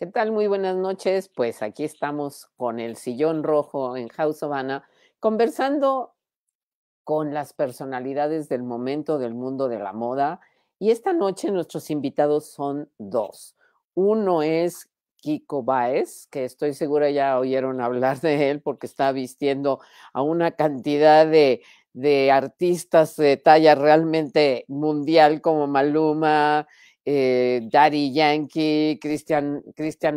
¿Qué tal? Muy buenas noches. Pues aquí estamos con el sillón rojo en House Havana, conversando con las personalidades del momento del mundo de la moda. Y esta noche nuestros invitados son dos. Uno es Kiko Baez, que estoy segura ya oyeron hablar de él porque está vistiendo a una cantidad de, de artistas de talla realmente mundial como Maluma, eh, Daddy Yankee, Christian,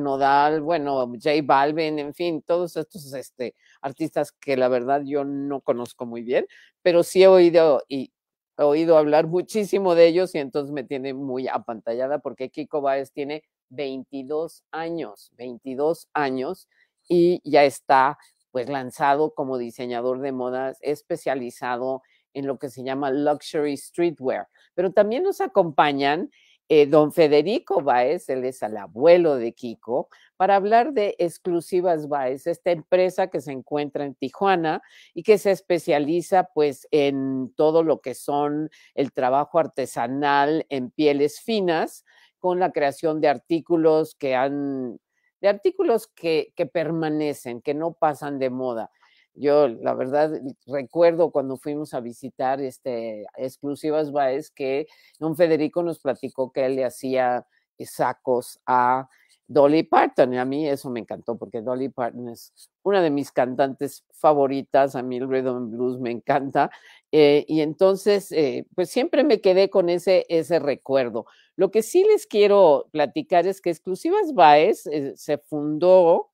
Nodal, bueno, J Balvin, en fin, todos estos este, artistas que la verdad yo no conozco muy bien, pero sí he oído y he oído hablar muchísimo de ellos y entonces me tiene muy apantallada porque Kiko Baez tiene 22 años, 22 años y ya está pues lanzado como diseñador de modas especializado en lo que se llama luxury streetwear. Pero también nos acompañan eh, don Federico Baez, él es el abuelo de Kiko, para hablar de Exclusivas Baez, esta empresa que se encuentra en Tijuana y que se especializa pues en todo lo que son el trabajo artesanal en pieles finas, con la creación de artículos que han de artículos que permanecen, que no pasan de moda. Yo, la verdad, recuerdo cuando fuimos a visitar este, Exclusivas Baez que don Federico nos platicó que él le hacía sacos a Dolly Parton. Y a mí eso me encantó porque Dolly Parton es una de mis cantantes favoritas. A mí el rhythm blues me encanta. Eh, y entonces, eh, pues siempre me quedé con ese, ese recuerdo. Lo que sí les quiero platicar es que Exclusivas Baez eh, se fundó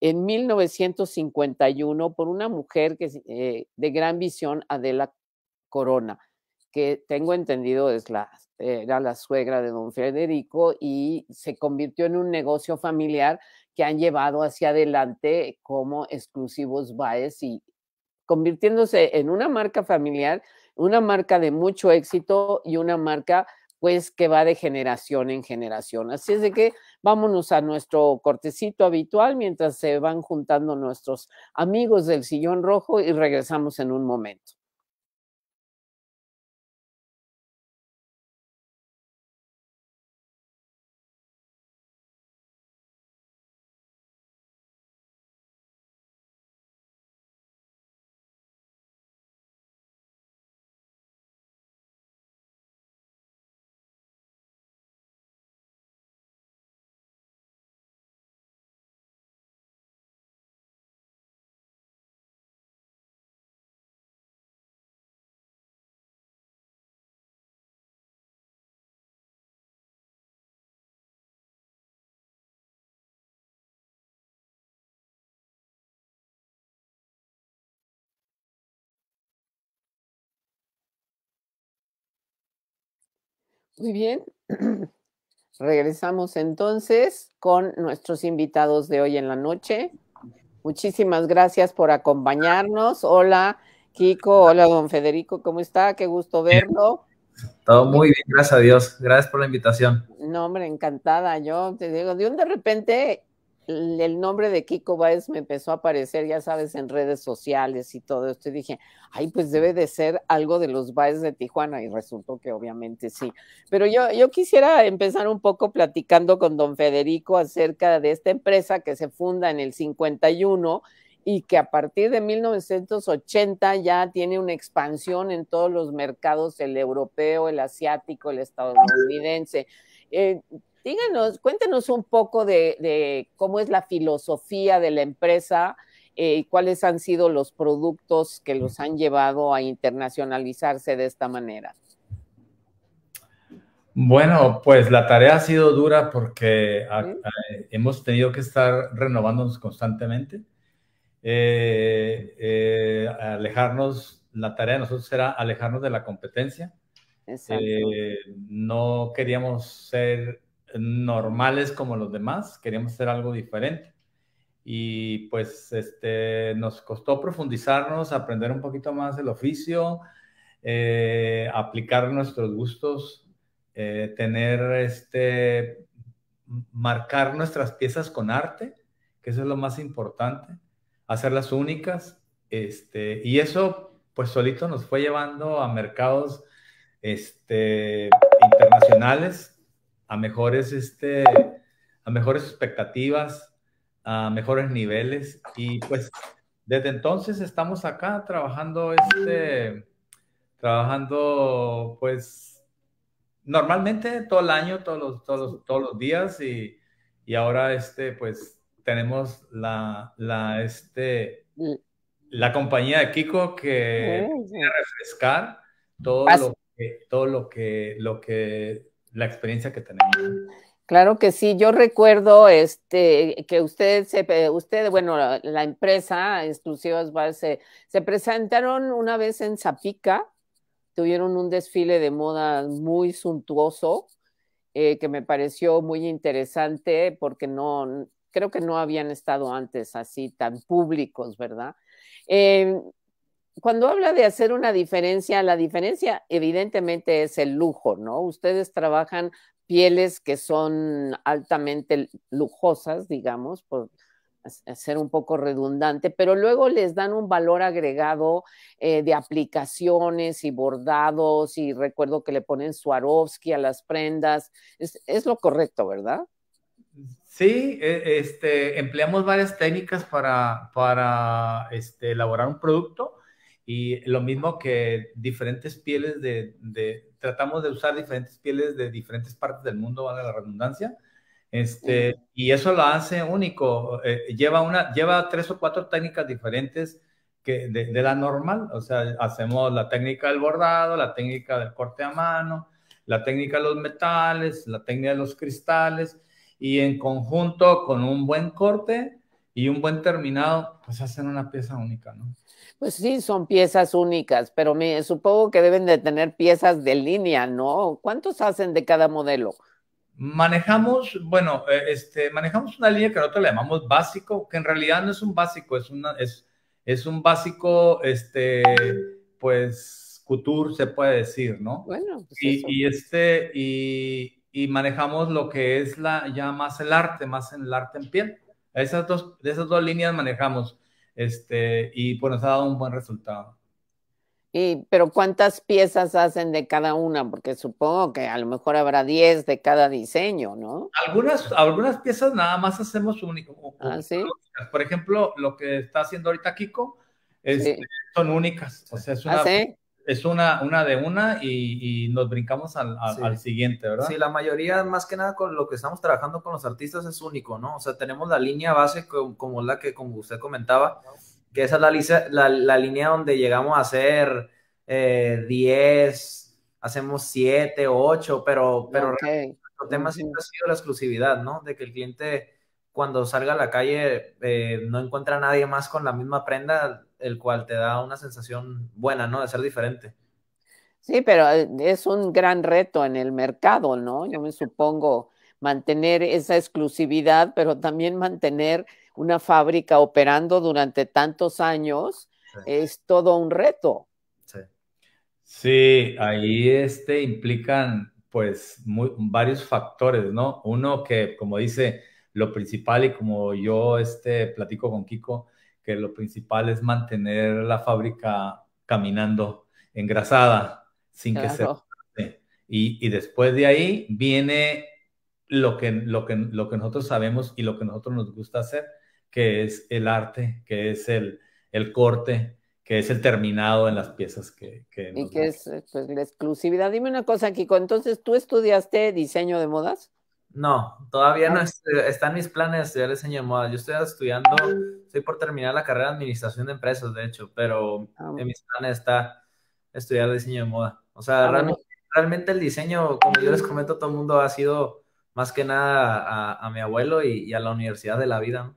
en 1951 por una mujer que, eh, de gran visión, Adela Corona, que tengo entendido es la, era la suegra de don Federico y se convirtió en un negocio familiar que han llevado hacia adelante como exclusivos baes y convirtiéndose en una marca familiar, una marca de mucho éxito y una marca pues que va de generación en generación. Así es de que vámonos a nuestro cortecito habitual mientras se van juntando nuestros amigos del sillón rojo y regresamos en un momento. Muy bien. Regresamos entonces con nuestros invitados de hoy en la noche. Muchísimas gracias por acompañarnos. Hola, Kiko. Hola, don Federico. ¿Cómo está? Qué gusto verlo. Todo muy bien, gracias a Dios. Gracias por la invitación. No, hombre, encantada. Yo te digo, de un de repente el nombre de Kiko Báez me empezó a aparecer, ya sabes, en redes sociales y todo esto, y dije, ay, pues debe de ser algo de los Báez de Tijuana, y resultó que obviamente sí. Pero yo, yo quisiera empezar un poco platicando con don Federico acerca de esta empresa que se funda en el 51 y que a partir de 1980 ya tiene una expansión en todos los mercados, el europeo, el asiático, el estadounidense. Eh, díganos, cuéntenos un poco de, cómo es la filosofía de la empresa y eh, cuáles han sido los productos que los han llevado a internacionalizarse de esta manera. Bueno, pues la tarea ha sido dura porque hemos tenido que estar renovándonos constantemente. Eh, eh, alejarnos, la tarea de nosotros era alejarnos de la competencia. no queríamos ser normales como los demás, queríamos hacer algo diferente. Y pues este, nos costó profundizarnos, aprender un poquito más el oficio, eh, aplicar nuestros gustos, eh, tener este, marcar nuestras piezas con arte, que eso es lo más importante, hacerlas únicas. Este, y eso pues solito nos fue llevando a mercados este, internacionales a mejores, este, a mejores expectativas, a mejores niveles. Y pues desde entonces estamos acá trabajando, este, trabajando pues normalmente todo el año, todos los, todos los, todos los días y, y, ahora este, pues tenemos la, la, este, la compañía de Kiko que refrescar todo lo que, todo lo que, lo que la experiencia que tenemos. Claro que sí, yo recuerdo este que usted se usted, bueno, la, empresa Exclusivas se, presentaron una vez en Zapica, tuvieron un desfile de moda muy suntuoso, eh, que me pareció muy interesante porque no creo que no habían estado antes así tan públicos, ¿verdad? Eh, cuando habla de hacer una diferencia, la diferencia evidentemente es el lujo, ¿no? Ustedes trabajan pieles que son altamente lujosas, digamos, por ser un poco redundante, pero luego les dan un valor agregado eh, de aplicaciones y bordados y recuerdo que le ponen Swarovski a las prendas. Es, lo correcto, ¿verdad? Sí, e-, este, empleamos varias técnicas para, para este, elaborar un producto y lo mismo que diferentes pieles de, tratamos de usar diferentes pieles de diferentes partes del mundo, vale la redundancia, este, y eso lo hace único. Eh, lleva, una, lleva tres o cuatro técnicas diferentes que de, de, la normal. O sea, hacemos la técnica del bordado, la técnica del corte a mano, la técnica de los metales, la técnica de los cristales, y en conjunto con un buen corte y un buen terminado, pues hacen una pieza única, ¿no? Pues sí, son piezas únicas, pero me supongo que deben de tener piezas de línea, ¿no? ¿Cuántos hacen de cada modelo? Manejamos, bueno, eh, este, manejamos una línea que nosotros le llamamos básico, que en realidad no es un básico, es, una, es, es un básico, este, pues, couture, se puede decir, ¿no? Bueno, pues y, y, este, y, y, manejamos lo que es la, ya más el arte, más el arte en piel. Esas dos, de esas dos líneas manejamos este, y pues nos ha dado un buen resultado. Y, pero ¿cuántas piezas hacen de cada una? Porque supongo que a lo mejor habrá 10 de cada diseño, ¿no? Algunas, algunas piezas nada más hacemos únicas. Ah, Por ejemplo, lo que está haciendo ahorita Kiko este, son únicas. O sea, es ah, una, es una, una de una y, nos brincamos al, siguiente, ¿verdad? Sí, la mayoría, más que nada, con lo que estamos trabajando con los artistas es único, ¿no? O sea, tenemos la línea base como, la que como usted comentaba, que esa es la, línea donde llegamos a hacer 10, eh, hacemos 7, 8, pero, pero el tema siempre ha sido la exclusividad, ¿no? De que el cliente cuando salga a la calle eh, no encuentra a nadie más con la misma prenda, el cual te da una sensación buena, ¿no? De ser diferente. Sí, pero eh, es un gran reto en el mercado, ¿no? Yo me supongo mantener esa exclusividad, pero también mantener una fábrica operando durante tantos años es todo un reto. Sí, sí ahí este, implican pues varios factores, ¿no? Uno que, como dice, lo principal y como yo este, platico con Kiko, que lo principal es mantener la fábrica caminando engrasada sin que se... Y, y después de ahí viene lo que, lo, que, nosotros sabemos y lo que nosotros nos gusta hacer, que es el arte, que es el, corte, que es el terminado en las piezas que... y que es pues, la exclusividad. Dime una cosa, Kiko, entonces tú estudiaste diseño de modas. No, todavía no ah. este, están mis planes de estudiar diseño de moda. Yo estoy estudiando, estoy por terminar la carrera de administración de empresas, de hecho, pero ah, en mis planes está estudiar diseño de moda. O sea, ah, realmente, el diseño, como yo les comento a todo el mundo, ha sido más que nada a, mi abuelo y, a la universidad de la vida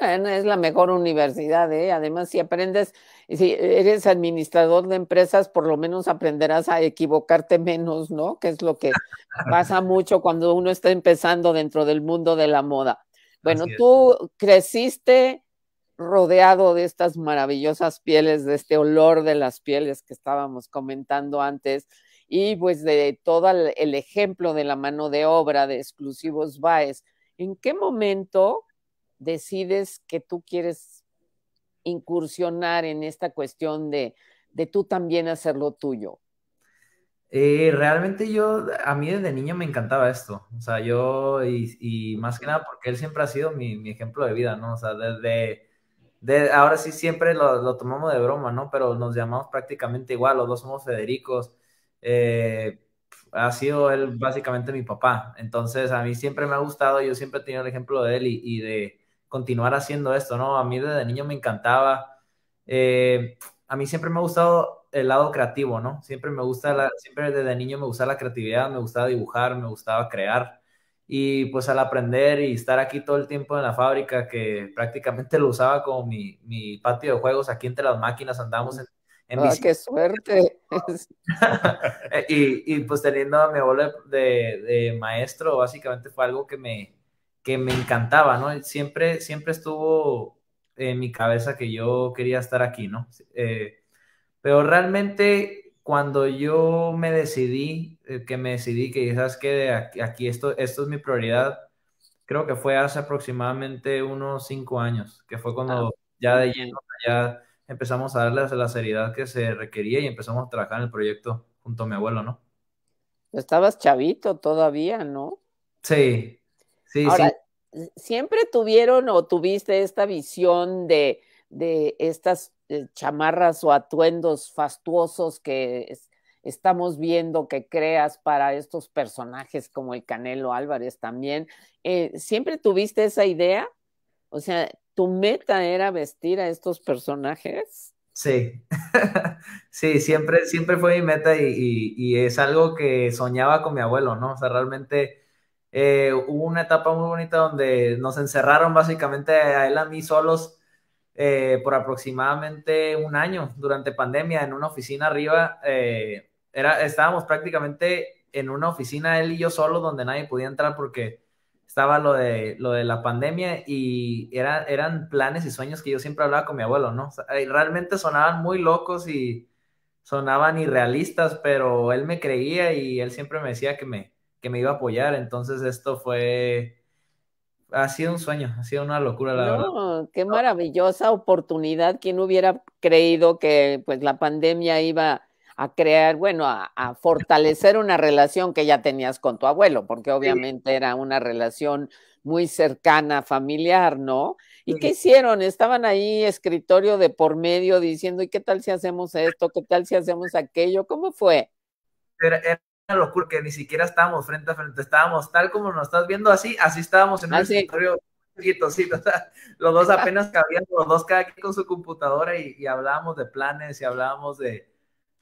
es la mejor universidad, ¿eh? Además, si aprendes, si eres administrador de empresas, por lo menos aprenderás a equivocarte menos, ¿no? Que es lo que pasa mucho cuando uno está empezando dentro del mundo de la moda. Bueno, tú creciste rodeado de estas maravillosas pieles, de este olor de las pieles que estábamos comentando antes, y pues de todo el ejemplo de la mano de obra de exclusivos baes. ¿En qué momento decides que tú quieres incursionar en esta cuestión de, de tú también hacer lo tuyo? Eh, realmente yo, a mí desde niño me encantaba esto, o sea, yo, y, más que nada porque él siempre ha sido mi, ejemplo de vida, ¿no? O sea, desde, de, ahora sí siempre lo, tomamos de broma, ¿no? Pero nos llamamos prácticamente igual, los dos somos Federicos, eh, ha sido él básicamente mi papá, entonces a mí siempre me ha gustado, yo siempre he tenido el ejemplo de él y de, continuar haciendo esto, ¿no? A mí desde niño me encantaba. Eh, a mí siempre me ha gustado el lado creativo, ¿no? Siempre me gusta, siempre desde niño me gusta la creatividad, me gustaba dibujar, me gustaba crear. Y pues al aprender y estar aquí todo el tiempo en la fábrica, que prácticamente lo usaba como mi, patio de juegos, aquí entre las máquinas andábamos en, en ah, ¡Qué suerte! Eh, y, y, pues teniendo a mi abuelo de, maestro, básicamente fue algo que me, que me encantaba, ¿no? Siempre, siempre estuvo en mi cabeza que yo quería estar aquí, ¿no? Eh, pero realmente cuando yo me decidí, eh, que me decidí que quizás que aquí, esto, esto es mi prioridad, creo que fue hace aproximadamente unos cinco años, que fue cuando ah, ya de lleno, ya empezamos a darle la seriedad que se requería y empezamos a trabajar en el proyecto junto a mi abuelo, ¿no? Estabas chavito todavía, ¿no? Sí, Ahora, ¿siempre tuvieron o tuviste esta visión de, de estas eh, chamarras o atuendos fastuosos que estamos viendo que creas para estos personajes como el Canelo Álvarez también? Eh, ¿Siempre tuviste esa idea? O sea, ¿tu meta era vestir a estos personajes? Sí, sí, siempre, siempre fue mi meta y, es algo que soñaba con mi abuelo, ¿no? O sea, realmente eh, hubo una etapa muy bonita donde nos encerraron básicamente a él, a mí solos eh, por aproximadamente un año durante pandemia en una oficina arriba. Eh, era, estábamos prácticamente en una oficina él y yo solos donde nadie podía entrar porque estaba lo de, lo de la pandemia y era, eran planes y sueños que yo siempre hablaba con mi abuelo, ¿no? realmente sonaban muy locos y sonaban irrealistas, pero él me creía y él siempre me decía que me, que me iba a apoyar. Entonces esto fue, ha sido un sueño, ha sido una locura, la verdad. Qué maravillosa oportunidad. ¿Quién hubiera creído que pues la pandemia iba a crear, bueno, a, fortalecer una relación que ya tenías con tu abuelo, porque obviamente era una relación muy cercana, familiar, ¿no? ¿Y qué hicieron? Estaban ahí escritorio de por medio diciendo, ¿y qué tal si hacemos esto? ¿Qué tal si hacemos aquello? ¿Cómo fue? locura que ni siquiera estábamos frente a frente, estábamos tal como nos estás viendo así, así estábamos en el ah, escenario los dos apenas cabían, los dos cada quien con su computadora y, hablábamos de planes y hablábamos de,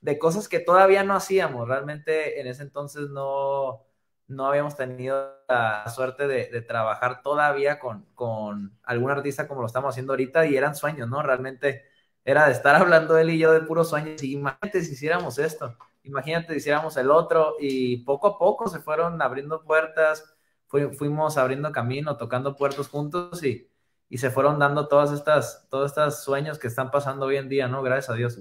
de, cosas que todavía no hacíamos, realmente en ese entonces no, no habíamos tenido la suerte de, trabajar todavía con, con algún artista como lo estamos haciendo ahorita y eran sueños, ¿no? Realmente era de estar hablando él y yo de puros sueños y imagínate si hiciéramos esto imagínate, hiciéramos el otro y poco a poco se fueron abriendo puertas, fuimos abriendo camino, tocando puertos juntos y, y se fueron dando todas estas, todos estos sueños que están pasando hoy en día, ¿no? Gracias a Dios.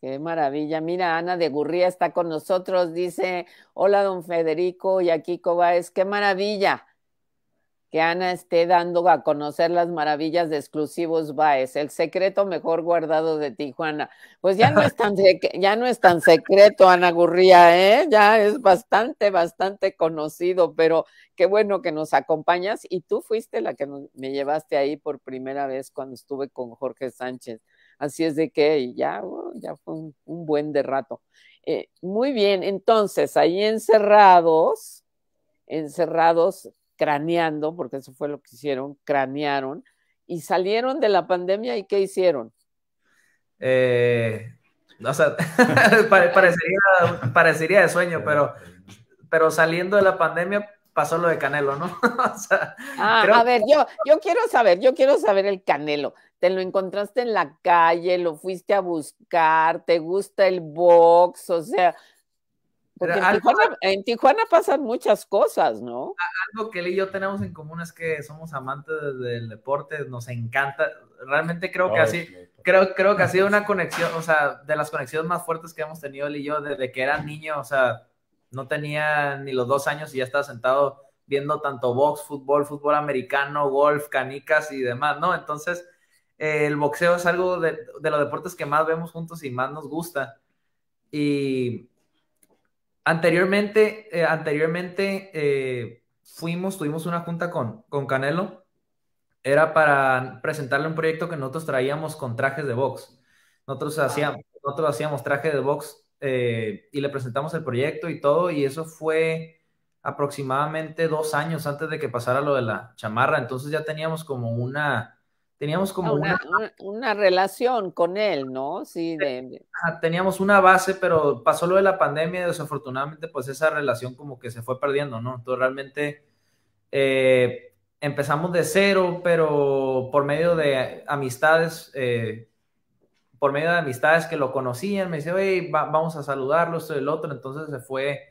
Qué maravilla. Mira, Ana de Gurría está con nosotros, dice, hola don Federico y aquí Cobáez, qué maravilla que Ana esté dando a conocer las maravillas de Exclusivos Baez, el secreto mejor guardado de Tijuana. Pues ya no es tan, ya no secreto, Ana Gurría, ¿eh? ya es bastante, bastante conocido, pero qué bueno que nos acompañas y tú fuiste la que me llevaste ahí por primera vez cuando estuve con Jorge Sánchez. Así es de que ya, uh, ya fue un, buen de rato. Eh, muy bien, entonces, ahí encerrados, encerrados, craneando, porque eso fue lo que hicieron, cranearon, y salieron de la pandemia y ¿qué hicieron? Eh, parecería, parecería de sueño, pero, pero saliendo de la pandemia pasó lo de Canelo, ¿no? Ah, a ver, yo, yo quiero saber, yo quiero saber el Canelo. ¿Te lo encontraste en la calle? ¿Lo fuiste a buscar? ¿Te gusta el box? O sea, porque en, Tijuana, pasan muchas cosas, ¿no? Algo que él y yo tenemos en común es que somos amantes del deporte, nos encanta. Realmente creo que así, creo, creo que ha sido una conexión, o sea, de las conexiones más fuertes que hemos tenido él y yo desde que era niño, o sea, no tenía ni los dos años y ya estaba sentado viendo tanto box, fútbol, fútbol americano, golf, canicas y demás, ¿no? Entonces, eh, el boxeo es algo de, de los deportes que más vemos juntos y más nos gusta. Y Anteriormente, eh, anteriormente eh, fuimos, tuvimos una junta con, con Canelo, era para presentarle un proyecto que nosotros traíamos con trajes de box. Nosotros ah. hacíamos, nosotros hacíamos traje de box eh, y le presentamos el proyecto y todo, y eso fue aproximadamente dos años antes de que pasara lo de la chamarra, entonces ya teníamos como una teníamos como una, relación con él, ¿no? Sí, teníamos una base, pero pasó lo de la pandemia y desafortunadamente pues esa relación como que se fue perdiendo, ¿no? Entonces realmente eh, empezamos de cero, pero por medio de amistades, eh, por medio de amistades que lo conocían, me dice, oye, vamos a saludarlo, esto y el otro, entonces se fue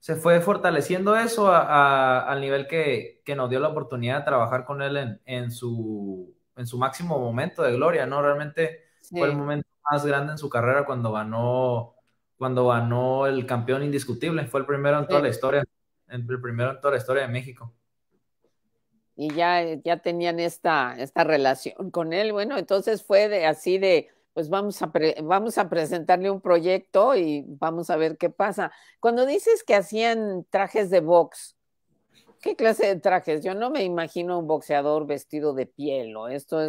se fue fortaleciendo eso al nivel que, nos dio la oportunidad de trabajar con él en su en su máximo momento de gloria, ¿no? Realmente fue el momento más grande en su carrera cuando ganó, cuando ganó el campeón indiscutible. Fue el primero en toda la historia, el primero en toda la historia de México. Y ya, ya tenían esta, esta relación con él. Bueno, entonces fue de, así de, pues vamos a, vamos a presentarle un proyecto y vamos a ver qué pasa. Cuando dices que hacían trajes de box, ¿Qué clase de trajes? Yo no me imagino un boxeador vestido de piel, o esto es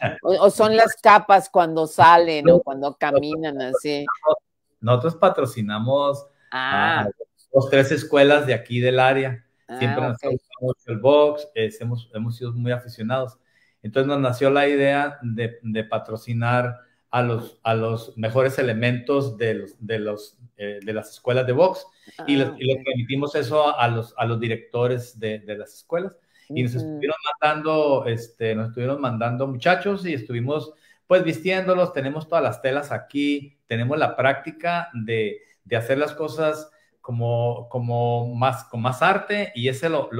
ah. o, son las capas cuando salen o cuando caminan así. Nosotros patrocinamos ah. a dos, tres escuelas de aquí del área. Ah, Siempre nos gustado mucho el box, hemos, hemos sido muy aficionados. Entonces nos nació la idea de, de patrocinar a los, a los mejores elementos de, de, los, eh, de las escuelas de box y, les, ah, permitimos eso a los, a los directores de, las escuelas. Y nos estuvieron mandando, este, nos estuvieron mandando muchachos y estuvimos pues vistiéndolos, tenemos todas las telas aquí, tenemos la práctica de, hacer las cosas como, como más, con más arte y ese lo,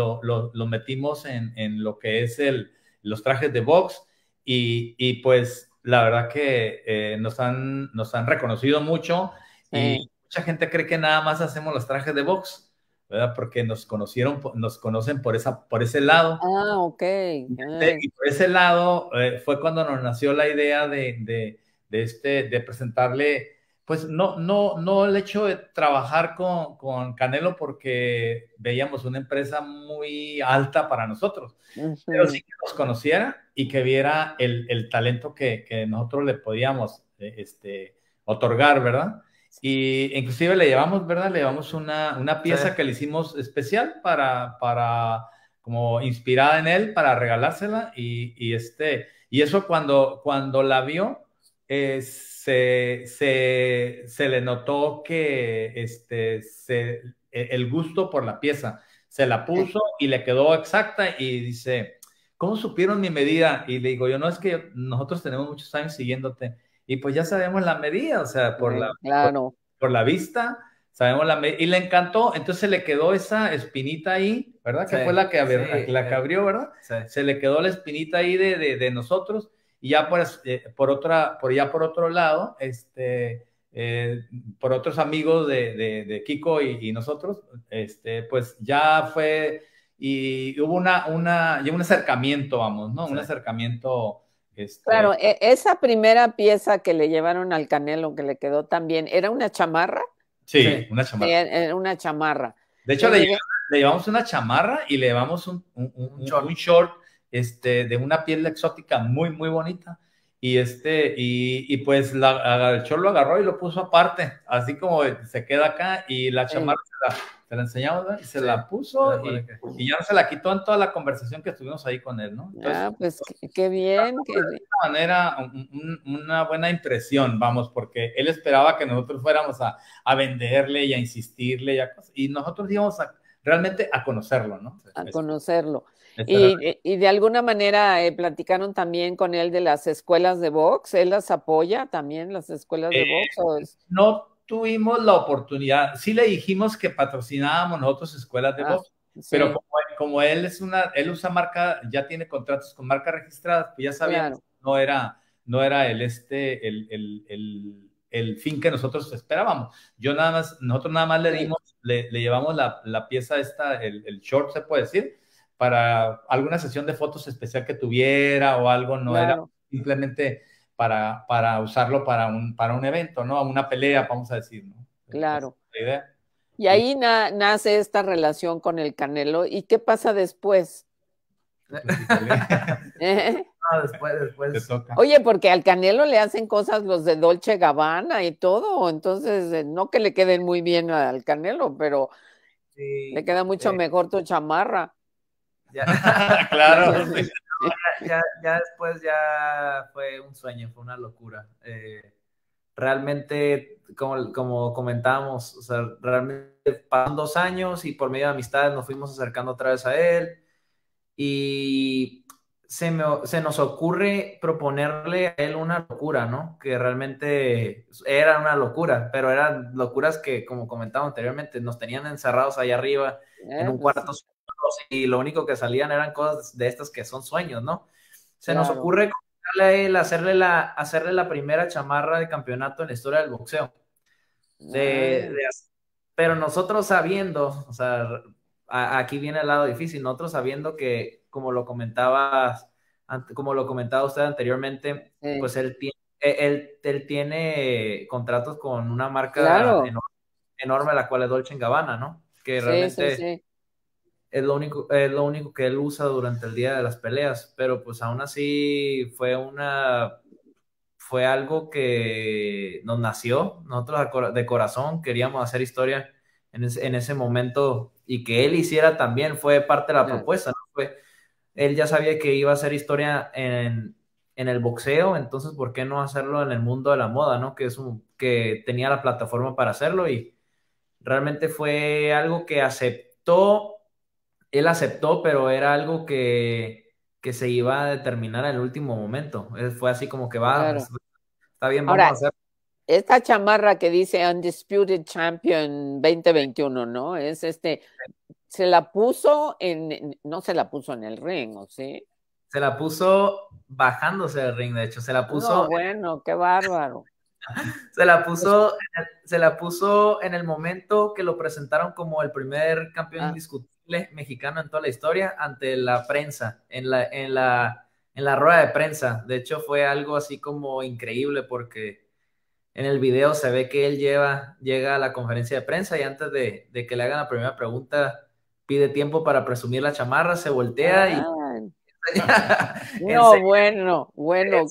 metimos en, en, lo que es el, los trajes de box y, y pues la verdad que eh, nos, han, nos han reconocido mucho y mucha gente cree que nada más hacemos los trajes de box, ¿verdad? Porque nos conocieron, nos conocen por, esa, por ese lado. Ah, ok. Este, y por ese lado eh, fue cuando nos nació la idea este, de presentarle pues no, no, no el hecho de trabajar con, Canelo porque veíamos una empresa muy alta para nosotros, pero sí que nos conociera y que viera el, talento que, nosotros le podíamos eh, este, otorgar, ¿verdad? Y inclusive le llevamos, ¿verdad? Le llevamos una, pieza que le hicimos especial para, para, como inspirada en él, para regalársela y, este, y eso cuando, cuando la vio, eh, se, le notó que este, se, e, el gusto por la pieza. Se la puso y le quedó exacta y dice, ¿cómo supieron mi medida? Y le digo, yo no es que nosotros tenemos muchos años siguiéndote y pues ya sabemos la medida, o sea, por, la, por, la vista, sabemos la Y le encantó, entonces le quedó esa espinita ahí, ¿verdad? que fue la que, la eh, abrió, ¿verdad? Se le quedó la espinita ahí de, de, de nosotros y ya por, eh, por otra, por por otro lado, este, eh, por otros amigos de, Kiko y, nosotros, este, pues ya fue y hubo una, una, un acercamiento, vamos, ¿no? Un acercamiento. Este... Claro, e, esa primera pieza que le llevaron al Canelo, que le quedó también, ¿era una chamarra? Sí, una chamarra. Sí, e, era una chamarra. De hecho, le, llevamos, una chamarra y le llevamos un, un, un, un short este, de una piel exótica muy, muy bonita. Y, este, y, y pues la, el chorro lo agarró y lo puso aparte, así como se queda acá y la chamarra se, la, enseñamos y se la puso ah, y, y, ya se la quitó en toda la conversación que estuvimos ahí con él, ¿no? ah, pues, pues, qué bien. Pues, qué de manera, una buena impresión, vamos, porque él esperaba que nosotros fuéramos a, venderle y a insistirle y, nosotros íbamos realmente a conocerlo, ¿no? A conocerlo. Y, de alguna manera eh, platicaron también con él de las escuelas de box. ¿Él las apoya también, las escuelas de eh, box? No tuvimos la oportunidad. Sí le dijimos que patrocinábamos nosotros escuelas de ah, box, pero como, él es una, él usa marca, ya tiene contratos con marcas registradas, pues ya sabíamos, no era, no era el este, el, el, el el fin que nosotros esperábamos. Yo nada más, nosotros nada más le dimos, le, llevamos la, la, pieza esta, el short, se puede decir, para alguna sesión de fotos especial que tuviera o algo, no era simplemente para, para usarlo para un, para un evento, ¿no? Una pelea, vamos a decir, ¿no? Claro. Y ahí nace esta relación con el Canelo. ¿Y qué pasa después? Ah, después, después. Oye, porque al Canelo le hacen cosas los de Dolce Gabbana y todo, entonces eh, no que le queden muy bien al Canelo, pero le queda mucho mejor tu chamarra. Ya. claro. ya, ya, después ya fue un sueño, fue una locura. Eh, realmente, como, como comentábamos, o sea, realmente pasaron dos años y por medio de amistades nos fuimos acercando otra vez a él. Y se, me, se, nos ocurre proponerle a él una locura, ¿no? Que realmente era una locura, pero eran locuras que, como comentaba anteriormente, nos tenían encerrados ahí arriba en eh, un pues, cuarto y lo único que salían eran cosas de estas que son sueños, ¿no? Se nos ocurre a hacerle la, hacerle la primera chamarra de campeonato en la historia del boxeo. pero nosotros sabiendo, o sea, aquí viene el lado difícil, nosotros sabiendo que, como lo comentabas, como lo comentaba usted anteriormente, pues él tiene, él, él, tiene contratos con una marca enorme, la cual es Dolce Gabbana, ¿no? Que realmente... Sí, es lo único, es lo único que él usa durante el día de las peleas, pero pues aún así fue una fue algo que nos nació, nosotros de corazón queríamos hacer historia en ese, en ese momento y que él hiciera también fue parte de la propuesta, él ya sabía que iba a hacer historia en, en, el boxeo, entonces ¿por qué no hacerlo en el mundo de la moda, ¿no? que, es un, que tenía la plataforma para hacerlo y realmente fue algo que aceptó él aceptó, pero era algo que, se iba a determinar en el último momento. fue así como que va, pues, está bien, vamos a hacer. Esta chamarra que dice Undisputed Champion 2021, ¿no? Es este, se la puso en, no se la puso en el ring, ¿o sí? Se la puso bajándose del ring, de hecho, se la puso. No, bueno, qué bárbaro. se la puso, pues se la puso en el momento que lo presentaron como el primer campeón ah mexicano en toda la historia ante la prensa, en la, en la, en la rueda de prensa. De hecho, fue algo así como increíble porque en el video se ve que él lleva, llega a la conferencia de prensa y antes de, que le hagan la primera pregunta, pide tiempo para presumir la chamarra, se voltea y... no, bueno, bueno.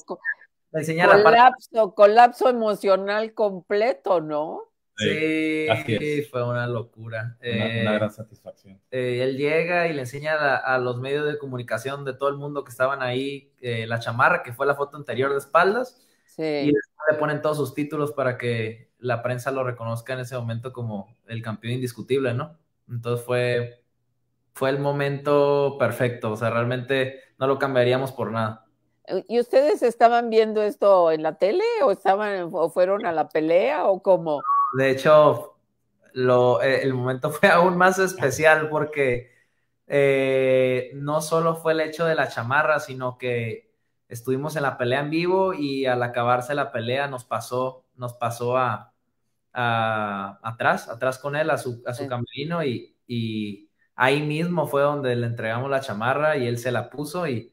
colapso, colapso emocional completo, ¿no? Sí, fue una locura. Una, eh, gran satisfacción. Eh, él llega y le enseña a, los medios de comunicación de todo el mundo que estaban ahí eh, la chamarra, que fue la foto anterior de espaldas. Sí. Y le ponen todos sus títulos para que la prensa lo reconozca en ese momento como el campeón indiscutible, ¿no? Entonces fue, fue el momento perfecto, o sea, realmente no lo cambiaríamos por nada. ¿Y ustedes estaban viendo esto en la tele o estaban o fueron a la pelea o cómo? de hecho, eh, el momento fue aún más especial porque eh, no solo fue el hecho de la chamarra, sino que estuvimos en la pelea en vivo y al acabarse la pelea nos pasó, nos pasó a, atrás, atrás con él a su, a su y, ahí mismo fue donde le entregamos la chamarra y él se la puso y,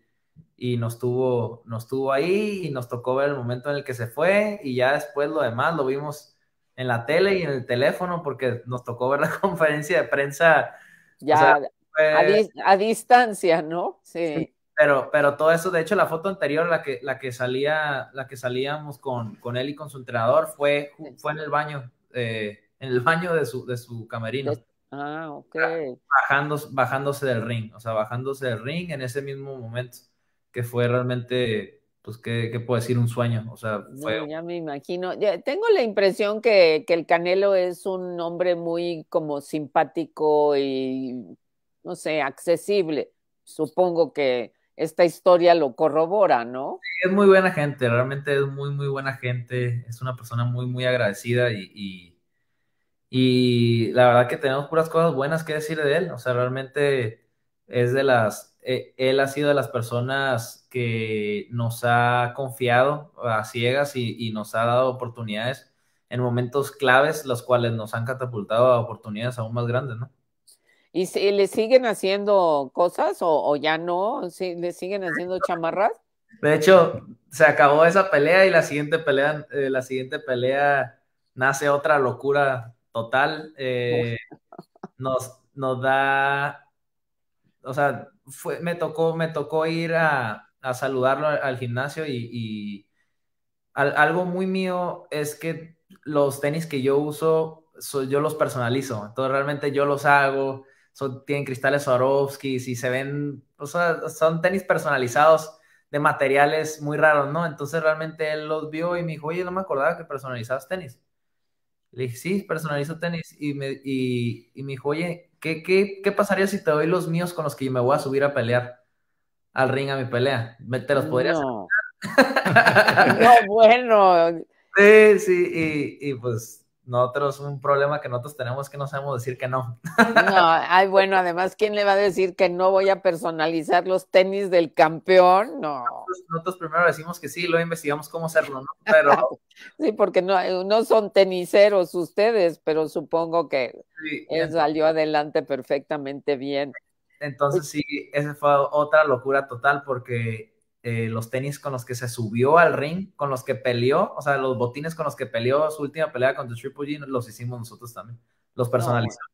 nos, tuvo, nos tuvo ahí y nos tocó ver el momento en el que se fue y ya después lo demás lo vimos en la tele y en el teléfono, porque nos tocó ver la conferencia de prensa. Ya, a, distancia, ¿no? Sí. Pero, pero todo eso, de hecho, la foto anterior, la que, la que, salía, la que salíamos con, él y con su entrenador, fue, fue en el baño, eh, en el baño de su, de su camerino. ah, ok. bajándose del ring, o sea, bajándose del ring en ese mismo momento, que fue realmente pues, ¿qué, qué puedo decir? Un sueño, o sea, fue... ya me imagino. Ya, tengo la impresión que, el Canelo es un hombre muy como simpático y, no sé, accesible. Supongo que esta historia lo corrobora, ¿no? Sí, es muy buena gente, realmente es muy, muy buena gente. Es una persona muy, muy agradecida y... y... Y la verdad que tenemos puras cosas buenas que decir de él. O sea, realmente es de las eh, él ha sido de las personas que nos ha confiado a ciegas y, nos ha dado oportunidades en momentos claves, los cuales nos han catapultado a oportunidades aún más grandes, ¿no? ¿Y si le siguen haciendo cosas o, ya no? si ¿Le siguen haciendo chamarras? De hecho, se acabó esa pelea y la siguiente pelea, eh, la siguiente pelea nace otra locura total. Eh, nos, nos da, o sea, fue, me, tocó, me tocó ir a, saludarlo al, gimnasio y, algo muy mío es que los tenis que yo uso, yo los personalizo, entonces realmente yo los hago, tienen cristales Swarovski, y se ven, o sea, son tenis personalizados de materiales muy raros, ¿no? Entonces realmente él los vio y me dijo, oye, no me acordaba que personalizabas tenis. Le dije, sí, personalizo tenis. Y me, y, y me dijo, oye, ¿Qué, pasaría si te doy los míos con los que me voy a subir a pelear? Al ring a mi pelea. ¿Te los podrías no. bueno. Sí, sí, y, y pues nosotros un problema que nosotros tenemos que no sabemos decir que no. No, ay, bueno, además, ¿quién le va a decir que no voy a personalizar los tenis del campeón? No. Nosotros, primero decimos que sí, luego investigamos cómo hacerlo, ¿no? Pero... sí, porque no, eh, no son teniseros ustedes, pero supongo que salió adelante perfectamente bien. Entonces, sí, esa fue otra locura total porque eh, los tenis con los que se subió al ring, con los que peleó, o sea, los botines con los que peleó su última pelea contra Triple G, los hicimos nosotros también, los personalizamos.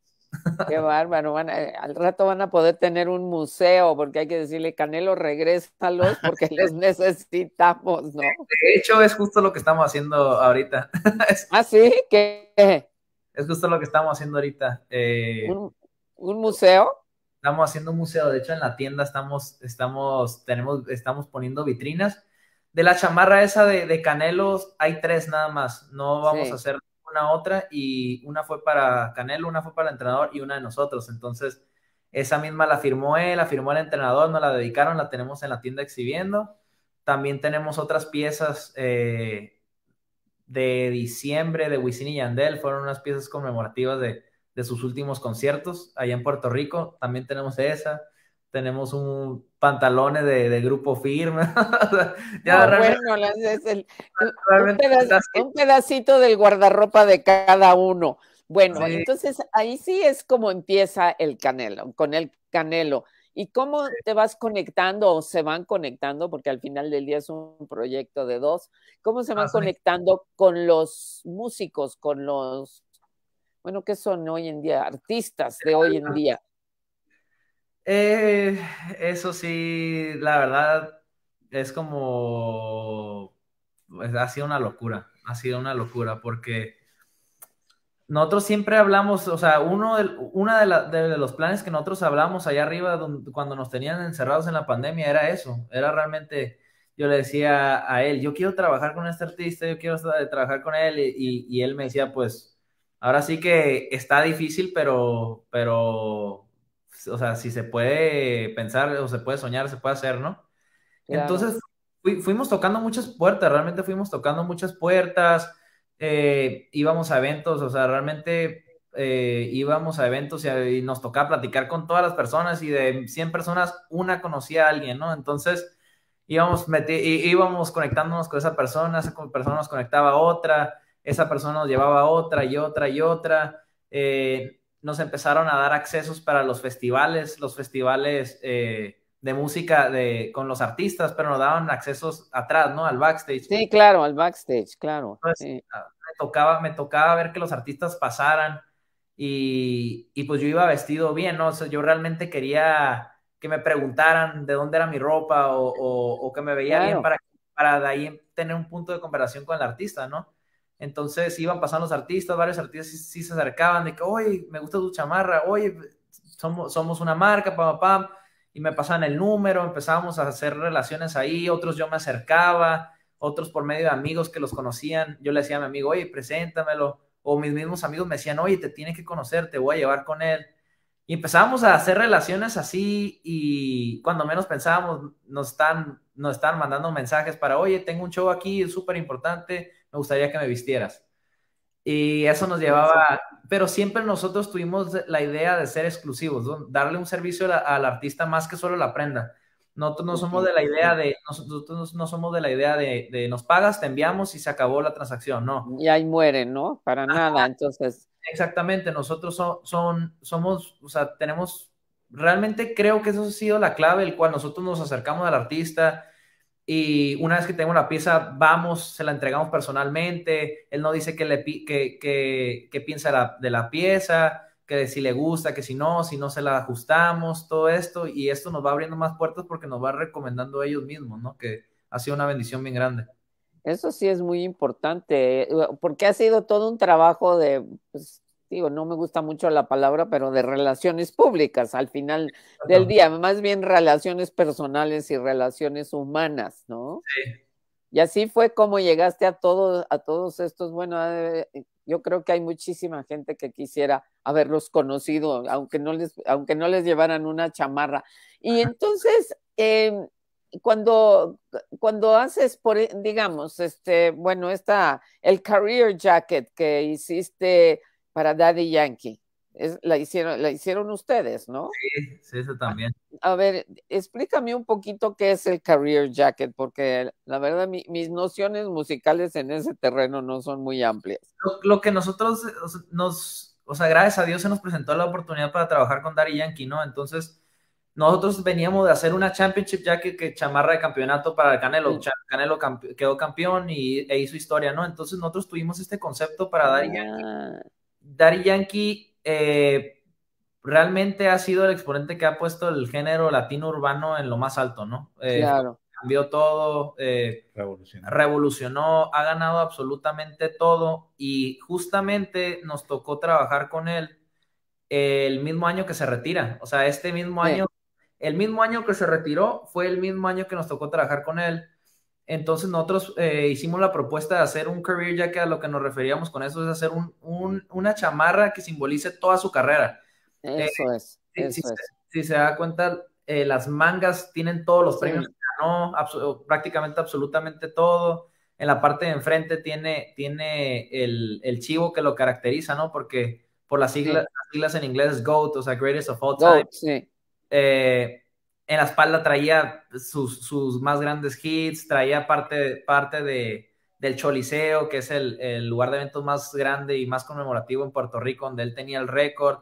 qué bárbaro, al rato van a poder tener un museo, porque hay que decirle, Canelo, regrésalos porque los necesitamos, ¿no? De hecho, es justo lo que estamos haciendo ahorita. ¿Ah, sí? ¿Qué? Es justo lo que estamos haciendo ahorita. Eh. ¿Un museo? estamos haciendo un museo, de hecho en la tienda estamos, estamos, tenemos, estamos poniendo vitrinas. De la chamarra esa de, de Canelos hay tres nada más, no vamos a hacer una otra y una fue para Canelo, una fue para el entrenador y una de nosotros. Entonces, esa misma la firmó él, la firmó el entrenador, nos la dedicaron, la tenemos en la tienda exhibiendo. También tenemos otras piezas eh, de diciembre de Wisin y Yandel, fueron unas piezas conmemorativas de, de sus últimos conciertos allá en Puerto Rico. También tenemos esa. Tenemos un pantalón de, grupo firme. un, pedacito, del guardarropa de cada uno. Bueno, entonces ahí sí es como empieza el canelo, con el canelo. ¿Y cómo te vas conectando o se van conectando? Porque al final del día es un proyecto de dos. ¿Cómo se van conectando con los músicos, con los bueno, ¿qué son hoy en día? Artistas de hoy en día. Eh, eso sí, la verdad, es como, pues, ha sido una locura, ha sido una locura, porque nosotros siempre hablamos, o sea, uno de, una de, los planes que nosotros hablamos allá arriba cuando nos tenían encerrados en la pandemia era eso, era realmente, yo le decía a él, yo quiero trabajar con este artista, yo quiero trabajar con él, y él me decía, pues, Ahora sí que está difícil, pero, pero, o sea, si se puede pensar o se puede soñar, se puede hacer, ¿no? Entonces, fuimos tocando muchas puertas, realmente fuimos tocando muchas puertas, eh, íbamos a eventos, o sea, realmente eh, íbamos a eventos eh, y, nos tocaba platicar con todas las personas y de 100 personas, una conocía a alguien, ¿no? Entonces íbamos, íbamos conectándonos con esa persona, esa persona nos conectaba a otra esa persona nos llevaba otra y otra y otra. Eh, nos empezaron a dar accesos para los festivales, los festivales eh, de música de, con los artistas, pero nos daban accesos atrás, ¿no? Al backstage. Sí, claro, al backstage, claro. me, tocaba, me tocaba ver que los artistas pasaran y, pues yo iba vestido bien, ¿no? yo realmente quería que me preguntaran de dónde era mi ropa o, que me veía bien para, para de ahí tener un punto de comparación con el artista, ¿no? Entonces iban pasando los artistas, varios artistas sí, se acercaban de que, oye, me gusta tu chamarra, oye, somos, somos una marca, pam, pam, y me pasaban el número, empezábamos a hacer relaciones ahí, otros yo me acercaba, otros por medio de amigos que los conocían, yo le decía a mi amigo, oye, preséntamelo, o mis mismos amigos me decían, oye, te tienes que conocer, te voy a llevar con él. Y empezábamos a hacer relaciones así y cuando menos pensábamos, nos están, nos están mandando mensajes para, oye, tengo un show aquí, es súper importante, me gustaría que me vistieras. Y eso nos llevaba, pero siempre nosotros tuvimos la idea de ser exclusivos, darle un servicio al artista más que solo la prenda. Nosotros no somos de la idea de, nosotros no somos de la idea de, nos pagas, te enviamos y se acabó la transacción, no. Y ahí mueren, ¿no? Para nada, entonces. Exactamente, nosotros somos, o sea, tenemos, realmente creo que eso ha sido la clave, el cual nosotros nos acercamos al artista, y una vez que tenemos la pieza, vamos, se la entregamos personalmente, él no dice qué le, que, piensa de la pieza, que si le gusta, que si no, si no se la ajustamos, todo esto, y esto nos va abriendo más puertas porque nos va recomendando ellos mismos, ¿no? Que ha sido una bendición bien grande. Eso sí es muy importante, eh, porque ha sido todo un trabajo de, pues, no me gusta mucho la palabra, pero de relaciones públicas al final del día, más bien relaciones personales y relaciones humanas, ¿no? Sí. Y así fue como llegaste a todos, a todos estos, bueno, yo creo que hay muchísima gente que quisiera haberlos conocido, aunque no les, aunque no les llevaran una chamarra. Y entonces, em, cuando, cuando haces, por, e, digamos, este, bueno, esta, el career jacket que hiciste para Daddy Yankee. Es, la, hicieron, la hicieron ustedes, ¿no? Sí, sí, eso también. A, ver, explícame un poquito qué es el Career Jacket, porque la verdad mis nociones musicales en ese terreno no son muy amplias. Lo, que nosotros nos, o sea, gracias a Dios se nos presentó la oportunidad para trabajar con Daddy Yankee, ¿no? Entonces, nosotros veníamos de hacer una Championship Jacket que chamarra de campeonato para Canelo. Canelo quedó campeón y, e hizo historia, ¿no? Entonces, nosotros tuvimos este concepto para Daddy Yankee ah. Daddy Yankee eh, realmente ha sido el exponente que ha puesto el género latino urbano en lo más alto, ¿no? Eh, cambió todo, eh, revolucionó. ha ganado absolutamente todo y justamente nos tocó trabajar con él el mismo año que se retira. O sea, este mismo año, el mismo año que se retiró fue el mismo año que nos tocó trabajar con él entonces nosotros eh, hicimos la propuesta de hacer un career ya que a lo que nos referíamos con eso es hacer una chamarra que simbolice toda su carrera. Eh, eso es. Si, Se, da cuenta, eh, las mangas tienen todos los premios que ganó, prácticamente absolutamente todo. En la parte de enfrente tiene, el, chivo que lo caracteriza, ¿no? Porque por las siglas, en inglés es GOAT, o sea, Greatest of All Time en la espalda traía sus, más grandes hits, traía parte, parte de, del Choliseo, que es el, lugar de eventos más grande y más conmemorativo en Puerto Rico, donde él tenía el récord.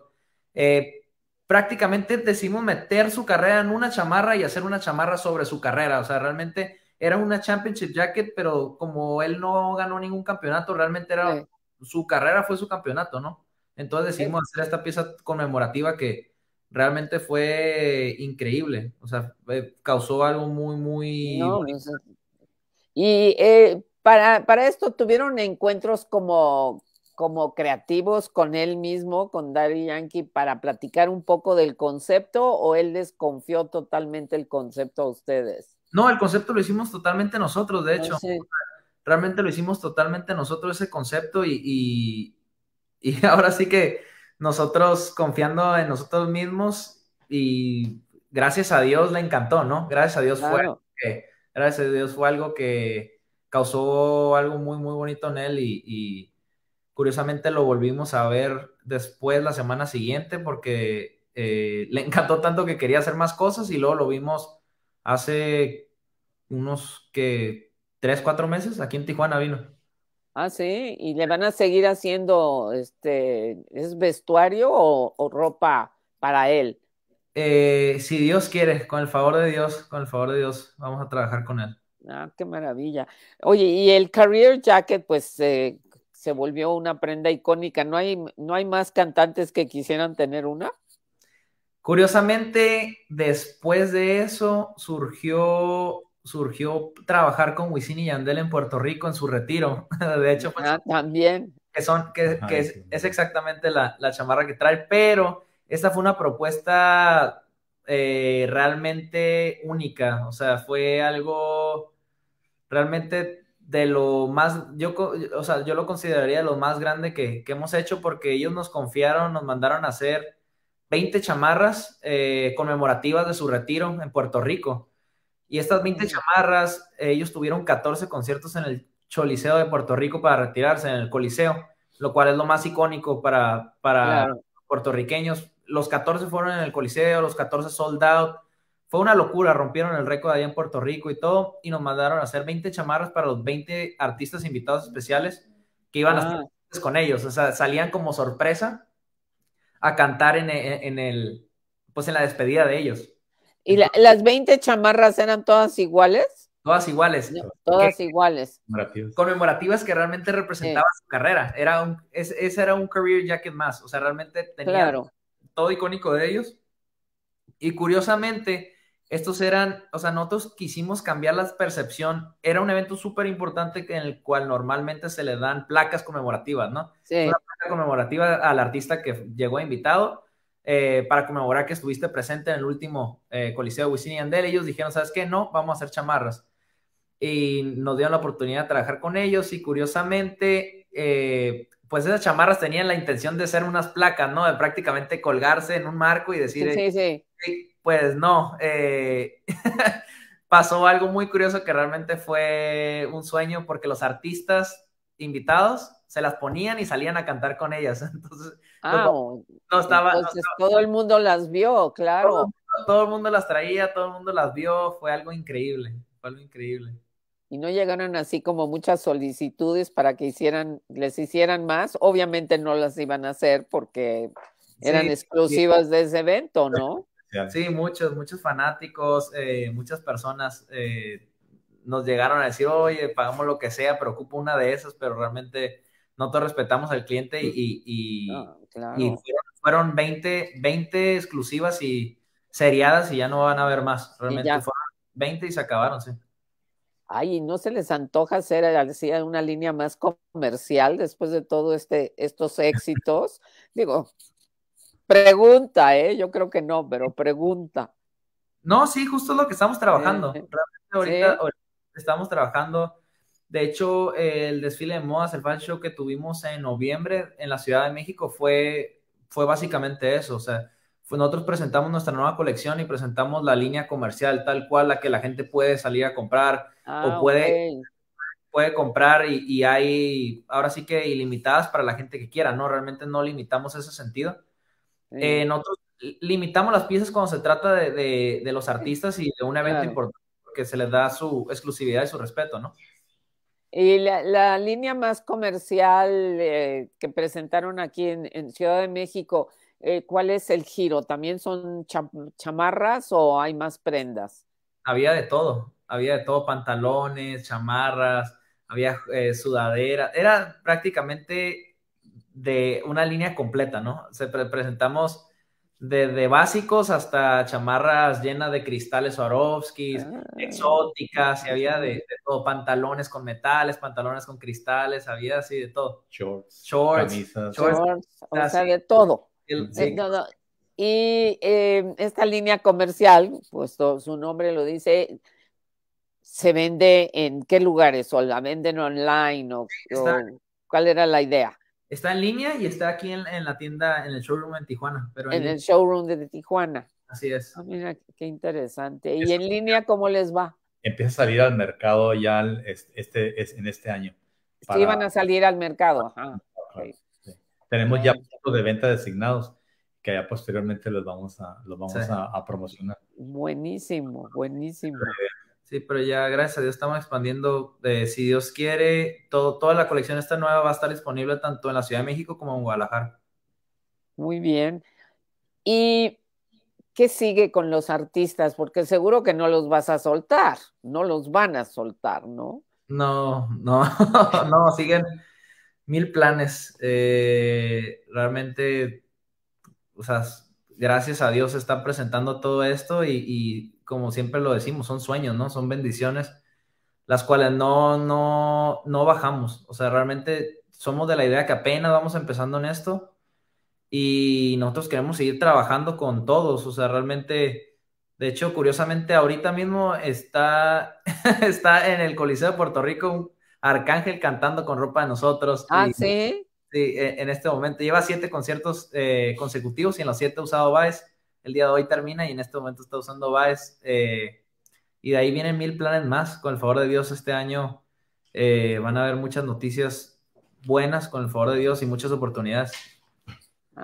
Eh, prácticamente decimos meter su carrera en una chamarra y hacer una chamarra sobre su carrera. O sea, realmente era una championship jacket, pero como él no ganó ningún campeonato, realmente era su carrera fue su campeonato, ¿no? Entonces decidimos hacer esta pieza conmemorativa que, realmente fue increíble. O sea, causó algo muy, muy... Pues, y eh, para, esto tuvieron encuentros como, como creativos con él mismo, con Daddy Yankee, para platicar un poco del concepto o él desconfió totalmente el concepto a ustedes. No, el concepto lo hicimos totalmente nosotros, de ah, hecho. Realmente lo hicimos totalmente nosotros ese concepto y ahora sí que nosotros confiando en nosotros mismos y gracias a Dios le encantó, ¿no? Gracias a Dios fue algo que, gracias a Dios fue algo que causó algo muy, muy bonito en él y, curiosamente lo volvimos a ver después la semana siguiente porque eh, le encantó tanto que quería hacer más cosas y luego lo vimos hace unos que tres, cuatro meses aquí en Tijuana vino. Ah, sí, y le van a seguir haciendo, este, ¿es vestuario o, ropa para él? Eh, si Dios quiere, con el favor de Dios, con el favor de Dios, vamos a trabajar con él. Ah, qué maravilla. Oye, y el Career Jacket, pues se volvió una prenda icónica. ¿No hay, ¿No hay más cantantes que quisieran tener una? Curiosamente, después de eso surgió surgió trabajar con Wisin y Yandel en Puerto Rico en su retiro. De hecho, pues, ah, también. Que, son, que, es, exactamente la, chamarra que trae, pero esta fue una propuesta eh, realmente única, o sea, fue algo realmente de lo más, yo, yo lo consideraría lo más grande que, hemos hecho porque ellos nos confiaron, nos mandaron a hacer 20 chamarras eh, conmemorativas de su retiro en Puerto Rico. Y estas 20 chamarras, eh, ellos tuvieron 14 conciertos en el Choliseo de Puerto Rico para retirarse, en el Coliseo, lo cual es lo más icónico para, para puertorriqueños. Los 14 fueron en el Coliseo, los 14 sold out. Fue una locura, rompieron el récord ahí en Puerto Rico y todo, y nos mandaron a hacer 20 chamarras para los 20 artistas invitados especiales que iban a estar ah. con ellos. O sea, salían como sorpresa a cantar en el, pues en la despedida de ellos. ¿Y las 20 chamarras eran todas iguales? Todas iguales. todas iguales. Conmemorativas que realmente representaban su carrera. Era un, ese era un career jacket más. O sea, realmente tenía todo icónico de ellos. Y curiosamente, estos eran, o sea, nosotros quisimos cambiar la percepción. Era un evento súper importante en el cual normalmente se le dan placas conmemorativas, ¿no? Sí. Una placa conmemorativa al artista que llegó invitado eh, para conmemorar que estuviste presente en el último eh, Coliseo de Wisin y Andel. Ellos dijeron, ¿sabes qué? No, vamos a hacer chamarras. Y nos dieron la oportunidad de trabajar con ellos y curiosamente, eh, pues esas chamarras tenían la intención de ser unas placas, ¿no? De prácticamente colgarse en un marco y decir, pues no, pasó algo muy curioso que realmente fue un sueño porque los artistas invitados se las ponían y salían a cantar con ellas. Entonces, Ah, no, estaba. Entonces todo el mundo las vio, claro. Todo, el mundo las traía, todo el mundo las vio, fue algo increíble, fue algo increíble. Y no llegaron así como muchas solicitudes para que hicieran, les hicieran más. Obviamente no las iban a hacer porque eran exclusivas de ese evento, ¿no? Sí, muchos, muchos fanáticos, eh, muchas personas eh, nos llegaron a decir, oye, pagamos lo que sea, preocupa una de esas, pero realmente no te respetamos al cliente y, ah. Y fueron, 20, exclusivas y seriadas y ya no van a ver más. Realmente fueron 20 y se acabaron, sí. Ay, ¿no se les antoja hacer una línea más comercial después de todo este, estos éxitos? Digo, pregunta, ¿eh? Yo creo que no, pero pregunta. No, sí, justo lo que estamos trabajando. Eh, Realmente ahorita, estamos trabajando de hecho, el desfile de modas, el fan show que tuvimos en noviembre en la Ciudad de México fue, fue básicamente eso. O sea, fue, nosotros presentamos nuestra nueva colección y presentamos la línea comercial tal cual la que la gente puede salir a comprar o ah, puede, puede comprar y, hay ahora sí que ilimitadas para la gente que quiera, ¿no? Realmente no limitamos ese sentido. Eh, nosotros limitamos las piezas cuando se trata de, los artistas y de un evento importante porque se les da su exclusividad y su respeto, ¿no? Y la, línea más comercial eh, que presentaron aquí en, Ciudad de México, eh, ¿cuál es el giro? ¿También son chamarras o hay más prendas? Había de todo, había de todo, pantalones, chamarras, había eh, sudadera, era prácticamente de una línea completa, ¿no? Se presentamos desde básicos hasta chamarras llenas de cristales Swarovskis, ah. exóticas, y había de, todo, pantalones con metales, pantalones con cristales, había así de todo. Shorts, camisas, shorts, o sea, de todo. Eh, y em, esta línea comercial, puesto su nombre lo dice, ¿se vende en qué lugares? ¿O la venden online? o ¿Cuál era la idea? Está en línea y está aquí en, la tienda, en el showroom en Tijuana. Pero en, el showroom de Tijuana. Así es. Ah, mira, qué interesante. ¿Y en línea cómo les va? Empieza a salir al mercado ya este, en este año. Sí, van a salir al mercado. Tenemos ya puntos de venta designados que ya posteriormente los vamos a, los vamos a, promocionar. Buenísimo, buenísimo. Sí, pero ya gracias a Dios estamos expandiendo. Eh, si Dios quiere, toda la colección esta nueva va a estar disponible tanto en la Ciudad de México como en Guadalajara. Muy bien. ¿Y qué sigue con los artistas? Porque seguro que no los vas a soltar, no los van a soltar, ¿no? No, no, no, siguen mil planes. Eh, realmente, o sea, gracias a Dios están presentando todo esto y como siempre lo decimos, son sueños, ¿no? Son bendiciones, las cuales no, no, no bajamos. O sea, realmente somos de la idea que apenas vamos empezando en esto y nosotros queremos seguir trabajando con todos. O sea, realmente, de hecho, curiosamente, ahorita mismo está, está en el Coliseo de Puerto Rico un arcángel cantando con ropa de nosotros. Ah, sí. Sí, e, en este momento lleva siete conciertos eh, consecutivos y en los siete ha usado el día de hoy termina y en este momento está usando Baez. Eh, y de ahí vienen mil planes más. Con el favor de Dios, este año eh, van a haber muchas noticias buenas, con el favor de Dios, y muchas oportunidades.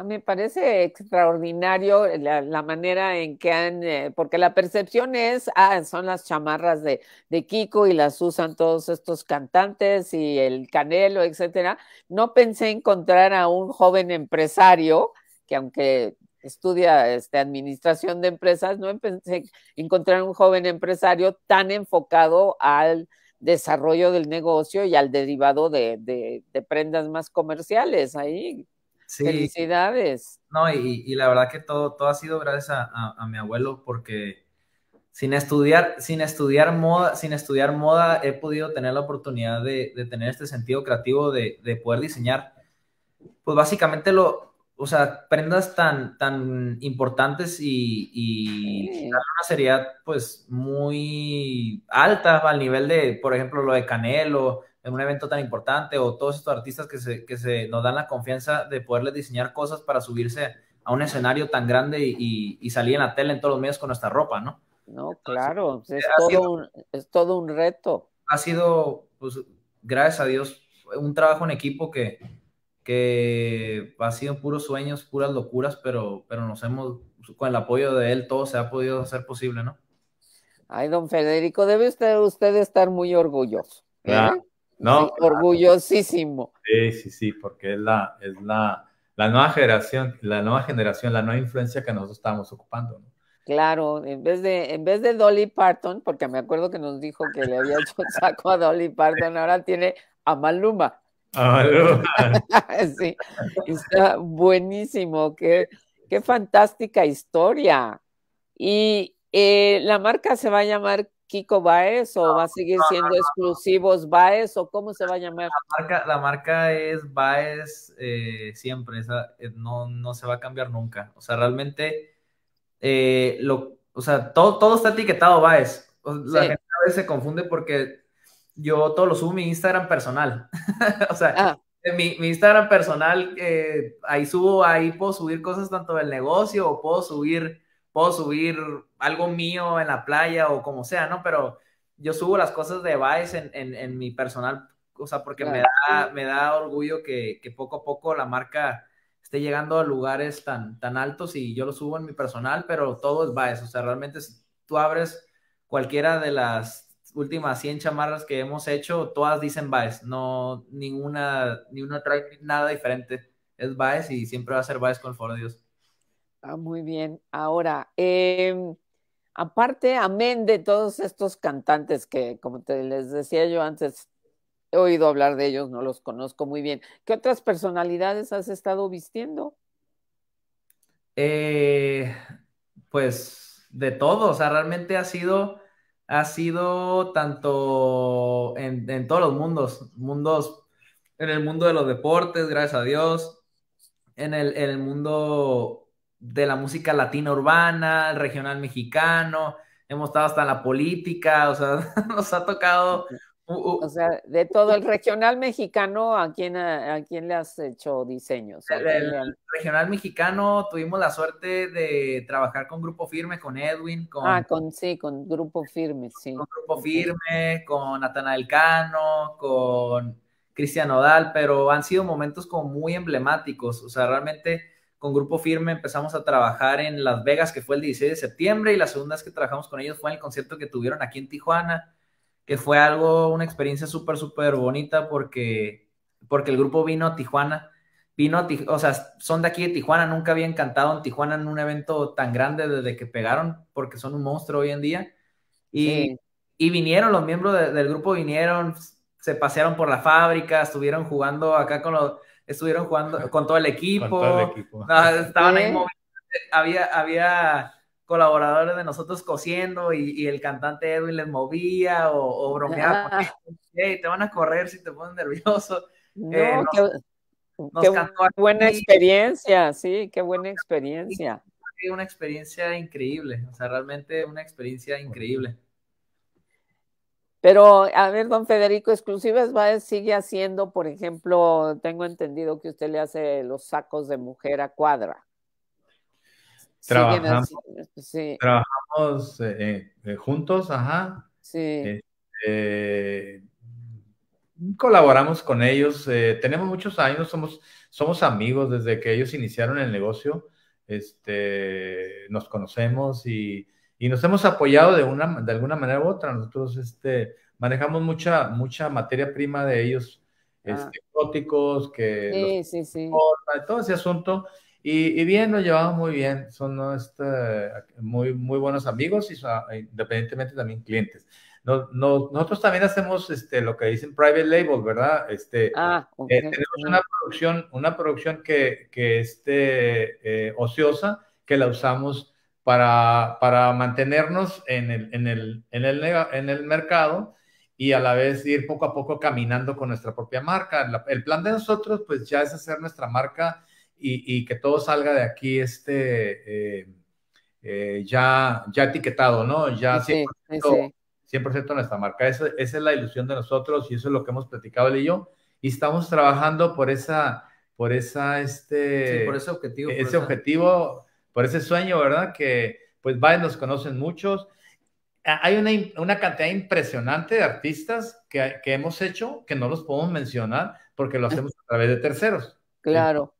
me parece extraordinario la, manera en que han, eh, porque la percepción es, ah, son las chamarras de, de, Kiko y las usan todos estos cantantes y el Canelo, etcétera. No pensé encontrar a un joven empresario que aunque estudia este, administración de empresas, no pensé encontrar un joven empresario tan enfocado al desarrollo del negocio y al derivado de, prendas más comerciales ahí. Felicidades. No, y, la verdad que todo, todo ha sido gracias a, mi abuelo porque sin estudiar, sin estudiar moda, sin estudiar moda he podido tener la oportunidad de, tener este sentido creativo de, de poder diseñar. Pues básicamente lo, o sea, prendas tan, tan importantes y, una seriedad, pues, muy alta al nivel de, por ejemplo, lo de Canelo, en un evento tan importante, o todos estos artistas que se, nos dan la confianza de poderles diseñar cosas para subirse a un escenario tan grande y, salir en la tele en todos los medios con nuestra ropa, ¿no? No, claro, pues, es todo, es todo un reto. Ha sido, pues, gracias a Dios, un trabajo en equipo que, que ha sido puros sueños, puras locuras, pero, pero nos hemos, con el apoyo de él, todo se ha podido hacer posible, ¿no? Ay, don Federico, debe usted, usted estar muy orgulloso. ¿eh? Ah, no, orgullosísimo. Sí, sí, sí, porque es la, es la, la nueva generación, la nueva generación, la nueva influencia que nosotros estamos ocupando, ¿no? Claro, en vez de, en vez de Dolly Parton, porque me acuerdo que nos dijo que le había hecho un saco a Dolly Parton, ahora tiene a Maluma. Ah, sí, está buenísimo, qué, qué fantástica historia. Y eh, la marca se va a llamar Kiko Baez o va a seguir siendo exclusivos Baez o cómo se va a llamar? La marca, es Baez eh, siempre, eh, no, no, se va a cambiar nunca. O sea, realmente, o sea, todo, todo está etiquetado Baez. La gente a veces se confunde porque yo todo lo subo a mi Instagram personal. o sea, ah. en mi, Instagram personal, eh, ahí subo, ahí puedo subir cosas tanto del negocio o puedo subir, puedo subir algo mío en la playa o como sea, ¿no? Pero yo subo las cosas de Vice en, mi personal, o sea, porque me, da, orgullo que, poco a poco la marca esté llegando a lugares tan, tan altos y yo lo subo en mi personal, pero todo es Vice, o sea, realmente tú abres cualquiera de las últimas 100 chamarras que hemos hecho, todas dicen Baez, no, ninguna, ni una trae nada diferente. Es Baez y siempre va a ser Baez con Fordios. Dios. Ah, muy bien. Ahora, em, aparte, amén de todos estos cantantes que, como te les decía yo antes, he oído hablar de ellos, no los conozco muy bien. ¿Qué otras personalidades has estado vistiendo? Eh, pues de todo, o sea, realmente ha sido ha sido tanto en, todos los mundos, mundos, en el mundo de los deportes, gracias a Dios, en el, el mundo de la música latina urbana, regional mexicano, hemos estado hasta en la política, o sea, nos ha tocado o sea, de todo el regional mexicano, ¿a quién, a, le has hecho diseños? El, regional mexicano tuvimos la suerte de trabajar con Grupo Firme, con Edwin, ah, con... Ah, con, sí, con Grupo Firme, sí. Con Grupo Firme, con Natanael Cano, con Cristian Odal, pero han sido momentos como muy emblemáticos, o sea, realmente con Grupo Firme empezamos a trabajar en Las Vegas, que fue el 16 de septiembre, y las segunda que trabajamos con ellos fue en el concierto que tuvieron aquí en Tijuana que fue algo, una experiencia súper, súper bonita porque, porque el grupo vino a Tijuana, vino a o sea, son de aquí de Tijuana, nunca habían cantado en Tijuana en un evento tan grande desde que pegaron, porque son un monstruo hoy en día. Y, y vinieron, los miembros del grupo vinieron, se pasearon por la fábrica, estuvieron jugando acá con los, estuvieron jugando con todo el equipo. estaban ahí, había, había colaboradores de nosotros cosiendo y, el cantante Edwin les movía o, bromeaba. Ah. te van a correr si te pones nervioso. Eh, qué, buena experiencia, sí, qué buena experiencia. Una experiencia increíble, o sea, realmente una experiencia increíble. Pero, a ver, don Federico, Exclusivas sigue haciendo, por ejemplo, tengo entendido que usted le hace los sacos de mujer a cuadra. Trabajamos, pues, eh, eh, juntos, ajá. Sí. Este, colaboramos con ellos, eh, tenemos muchos años, somos, somos amigos desde que ellos iniciaron el negocio, este, nos conocemos y, y nos hemos apoyado de, una, de alguna manera u otra. Nosotros este, manejamos mucha, mucha materia prima de ellos, ah. Este, que... sí, sí. Todo ese asunto y, bien, nos llevamos muy bien, son este, muy, muy buenos amigos y eh, independientemente también clientes. nosotros también hacemos este, lo que dicen private label, ¿verdad? Este, ah, eh, tenemos una producción, una producción que, que eh, ociosa, que la usamos para, para mantenernos en el, en, el, en, el, en el mercado y a la vez ir poco a poco caminando con nuestra propia marca. el plan de nosotros, pues ya es hacer nuestra marca y, que todo salga de aquí este, eh, eh, ya, ya etiquetado, ¿no? Ya 100%, nuestra marca. Esa, es la ilusión de nosotros y eso es lo que hemos platicado él y yo. Y estamos trabajando por esa, por esa, este, por ese objetivo. Ese por objetivo, por ese sueño, ¿verdad? Que pues va nos conocen muchos. Hay una, una cantidad impresionante de artistas que, que hemos hecho que no los podemos mencionar porque lo ah. hacemos a través de terceros. Claro.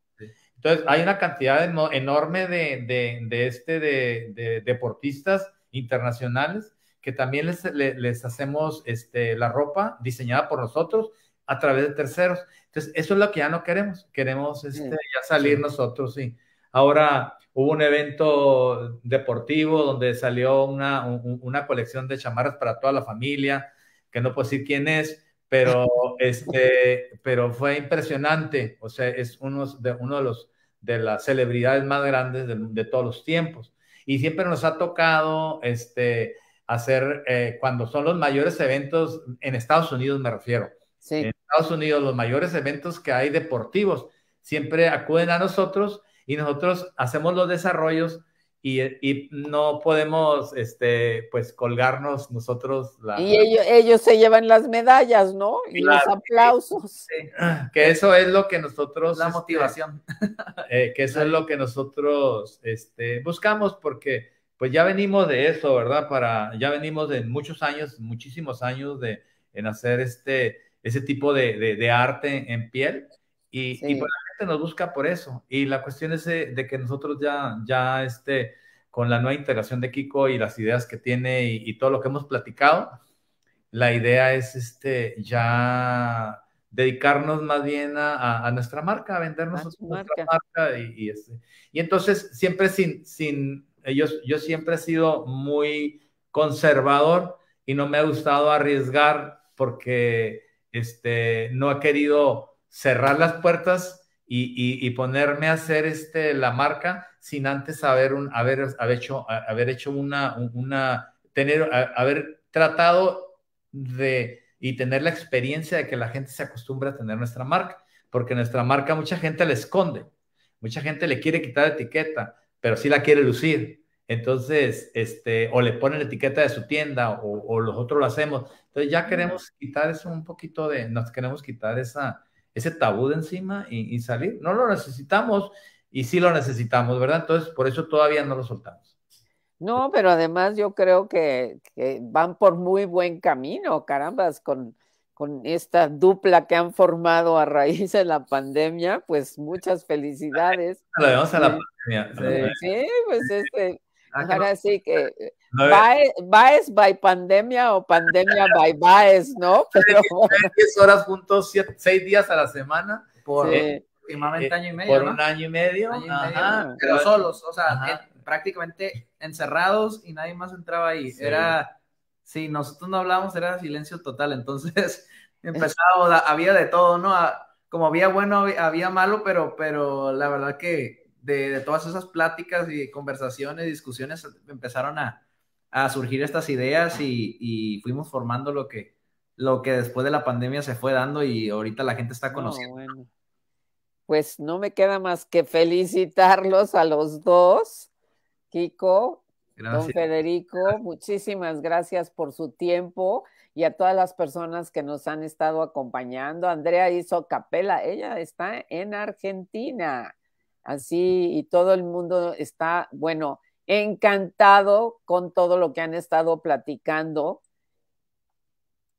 Entonces, hay una cantidad enorme de, este, de, deportistas internacionales que también les, hacemos este, la ropa diseñada por nosotros a través de terceros. Entonces, eso es lo que ya no queremos. Queremos este, ya salir nosotros, Y Ahora hubo un evento deportivo donde salió una, colección de chamarras para toda la familia, que no puedo decir quién es, pero, este, pero fue impresionante. O sea, es uno de, uno de los de las celebridades más grandes de, todos los tiempos. Y siempre nos ha tocado este, hacer, eh, cuando son los mayores eventos, en Estados Unidos me refiero, en Estados Unidos los mayores eventos que hay deportivos, siempre acuden a nosotros y nosotros hacemos los desarrollos y, no podemos, este, pues, colgarnos nosotros. La... y ellos, ellos, se llevan las medallas, ¿no? Y los aplausos. que eso es lo que nosotros... La este, motivación. Eh, que eso es lo que nosotros este, buscamos porque, pues, ya venimos de eso, ¿verdad? Para, ya venimos de muchos años, muchísimos años de, en hacer este, ese tipo de, de, arte en piel. Y, sí. Pues, nos busca por eso. Y la cuestión es eh, de, que nosotros ya, ya este, con la nueva integración de Kiko y las ideas que tiene y, todo lo que hemos platicado, la idea es este, ya dedicarnos más bien a, nuestra marca, a vendernos a nuestra marca. y, este. y, entonces, siempre sin, sin yo, yo siempre he sido muy conservador y no me ha gustado arriesgar porque este, no ha querido cerrar las puertas y, ponerme a hacer este, la marca sin antes haber, un, haber, hecho, haber hecho una, una tener, haber tratado de y tener la experiencia de que la gente se acostumbre a tener nuestra marca, porque nuestra marca mucha gente la esconde, mucha gente le quiere quitar etiqueta, pero sí la quiere lucir. Entonces, este, o le ponen la etiqueta de su tienda o, o los otros lo hacemos. Entonces ya queremos quitar eso un poquito de, nos queremos quitar esa, ese tabú de encima y, salir. No lo necesitamos y sí lo necesitamos, ¿verdad? Entonces, por eso todavía no lo soltamos. No, pero además yo creo que, van por muy buen camino, carambas, con, con esta dupla que han formado a raíz de la pandemia, pues muchas felicidades. Lo vemos a la pandemia. sí pues este, Ahora sí que no, eh. e, by pandemia o pandemia by Baez, ¿no? Pero... horas juntos, seis días a la semana. Por, eh, año y medio. Por un año y medio. pero solos, o sea, prácticamente encerrados y nadie más entraba ahí. Era, si nosotros no hablábamos, era silencio total. Entonces empezaba, había de todo, ¿no? Ah, como había bueno, había malo, pero, pero la verdad que de, todas esas pláticas y conversaciones, discusiones, empezaron a, surgir estas ideas y, fuimos formando lo que, lo que después de la pandemia se fue dando y ahorita la gente está ah, conociendo. Pues no me queda más que felicitarlos a los dos, Kiko, don Federico, muchísimas gracias por su tiempo y a todas las personas que nos han estado acompañando. Andrea hizo capela, ella está en Argentina así y todo el mundo está, bueno, encantado con todo lo que han estado platicando.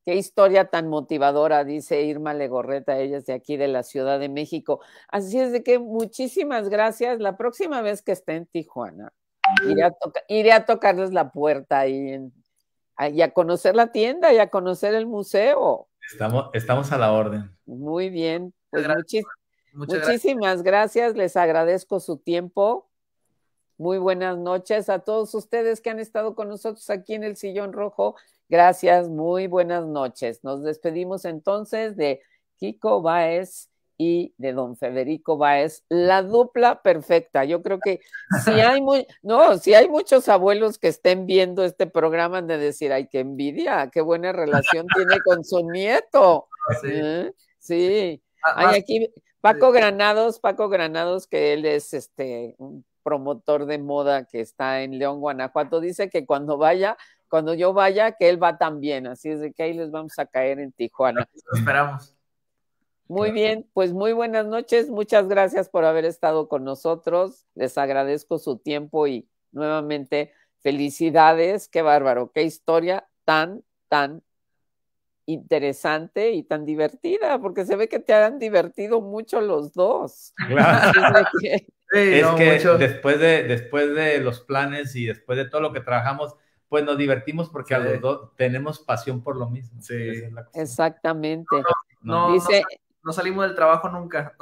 Qué historia tan motivadora, dice Irma Legorreta, ella es de aquí de la Ciudad de México. Así es de que muchísimas gracias. La próxima vez que esté en Tijuana, iré a, tocarles la puerta y a conocer la tienda y a conocer el museo. Estamos, estamos a la orden. Muy bien. Pues gracias. Muchísimas gracias. les agradezco su tiempo. Muy buenas noches a todos ustedes que han estado con nosotros aquí en el Sillón Rojo. Gracias, muy buenas noches. Nos despedimos entonces de Kiko Baez y de don Federico Baez, la dupla perfecta. Yo creo que si hay muy, no, si hay muchos abuelos que estén viendo este programa de decir, ay, qué envidia, qué buena relación tiene con su nieto. Sí. ¿Eh? sí. Hay ah, aquí, Paco Granados, Paco Granados, que él es este un promotor de moda que está en León, Guanajuato, dice que cuando vaya, cuando yo vaya, que él va también. Así es de que ahí les vamos a caer en Tijuana. Lo esperamos. Muy bien, pues muy buenas noches. Muchas gracias por haber estado con nosotros. Les agradezco su tiempo y nuevamente felicidades. Qué bárbaro, qué historia tan, tan interesante y tan divertida, porque se ve que te han divertido mucho los dos. es que, después, de, después de los planes y después de todo lo que trabajamos, pues nos divertimos porque a los dos tenemos pasión por lo mismo. Sí. Exactamente. Dice, no salimos del trabajo nunca.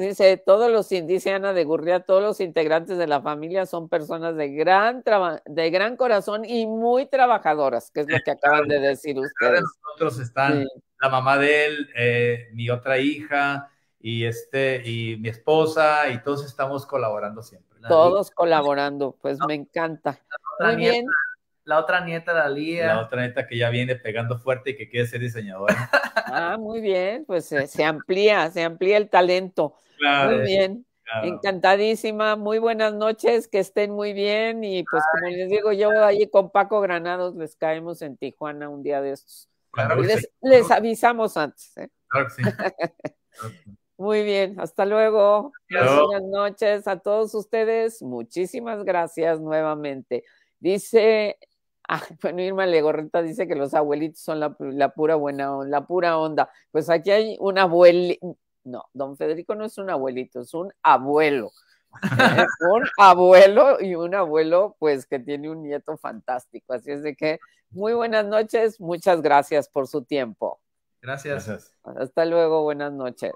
dice, todos los Ana de Gurria, todos los integrantes de la familia son personas de gran, de gran corazón y muy trabajadoras, que es lo que acaban de decir ustedes. nosotros están la mamá de él, eh, mi otra hija y este y mi esposa y todos estamos colaborando siempre. Todos colaborando, pues me encanta. Muy bien la otra nieta de la La otra nieta que ya viene pegando fuerte y que quiere ser diseñadora. ah, muy bien, pues se amplía, se amplía el talento. muy bien. Encantadísima, muy buenas noches, que estén muy bien y pues como les digo, yo allí con Paco Granados les caemos en Tijuana un día de estos. les, avisamos antes. ¿eh? Claro sí. Muy bien, hasta luego. Buenas noches a todos ustedes. Muchísimas gracias nuevamente. Dice Ah, bueno, Irma Legorreta dice que los abuelitos son la, pura buena onda, la pura onda. Pues aquí hay un abuelito. No, don Federico no es un abuelito, es un abuelo. Eh, un abuelo y un abuelo, pues que tiene un nieto fantástico. Así es de que muy buenas noches, muchas gracias por su tiempo. Gracias. Hasta luego, Buenas noches.